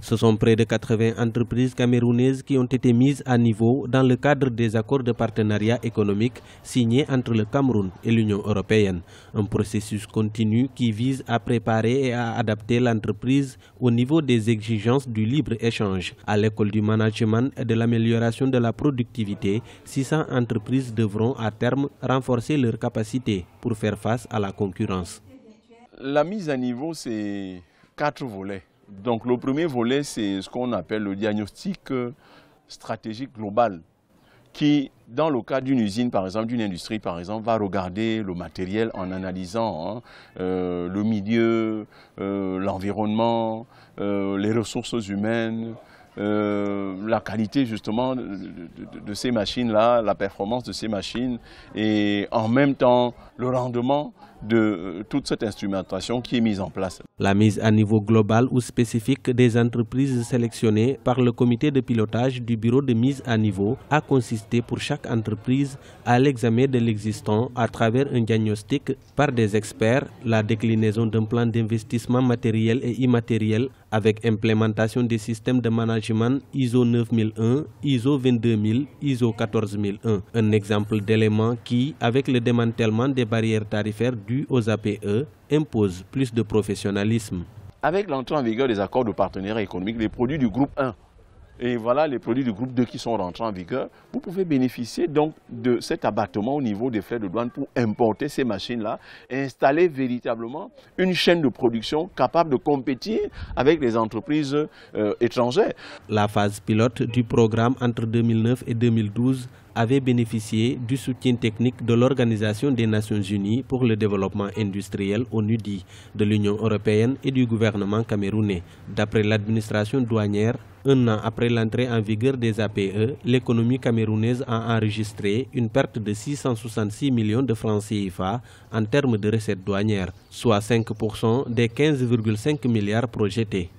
Ce sont près de 80 entreprises camerounaises qui ont été mises à niveau dans le cadre des accords de partenariat économique signés entre le Cameroun et l'Union européenne. Un processus continu qui vise à préparer et à adapter l'entreprise au niveau des exigences du libre-échange. À l'école du management et de l'amélioration de la productivité, 600 entreprises devront à terme renforcer leurs capacités pour faire face à la concurrence. La mise à niveau, c'est quatre volets. Donc le premier volet, c'est ce qu'on appelle le diagnostic euh, stratégique global, qui, dans le cas d'une usine, par exemple, d'une industrie, par exemple, va regarder le matériel en analysant hein, euh, le milieu, euh, l'environnement, les ressources humaines, euh, la qualité justement de, de ces machines-là, la performance de ces machines et en même temps le rendement de euh, toute cette instrumentation qui est mise en place. La mise à niveau global ou spécifique des entreprises sélectionnées par le comité de pilotage du bureau de mise à niveau a consisté pour chaque entreprise à l'examen de l'existant à travers un diagnostic par des experts, la déclinaison d'un plan d'investissement matériel et immatériel avec implémentation des systèmes de management ISO 9001, ISO 22000, ISO 14001. Un exemple d'élément qui, avec le démantèlement des barrières tarifaires dues aux APE, impose plus de professionnalisme. Avec l'entrée en vigueur des accords de partenariat économique, les produits du groupe 1 et voilà les produits du groupe 2 qui sont rentrés en vigueur, vous pouvez bénéficier donc de cet abattement au niveau des frais de douane pour importer ces machines-là et installer véritablement une chaîne de production capable de compétir avec les entreprises euh, étrangères. La phase pilote du programme entre 2009 et 2012 avait bénéficié du soutien technique de l'Organisation des Nations Unies pour le développement industriel ONUDI, de l'Union européenne et du gouvernement camerounais. D'après l'administration douanière, un an après l'entrée en vigueur des APE, l'économie camerounaise a enregistré une perte de 666 millions de francs CFA en termes de recettes douanières, soit 5% des 15,5 milliards projetés.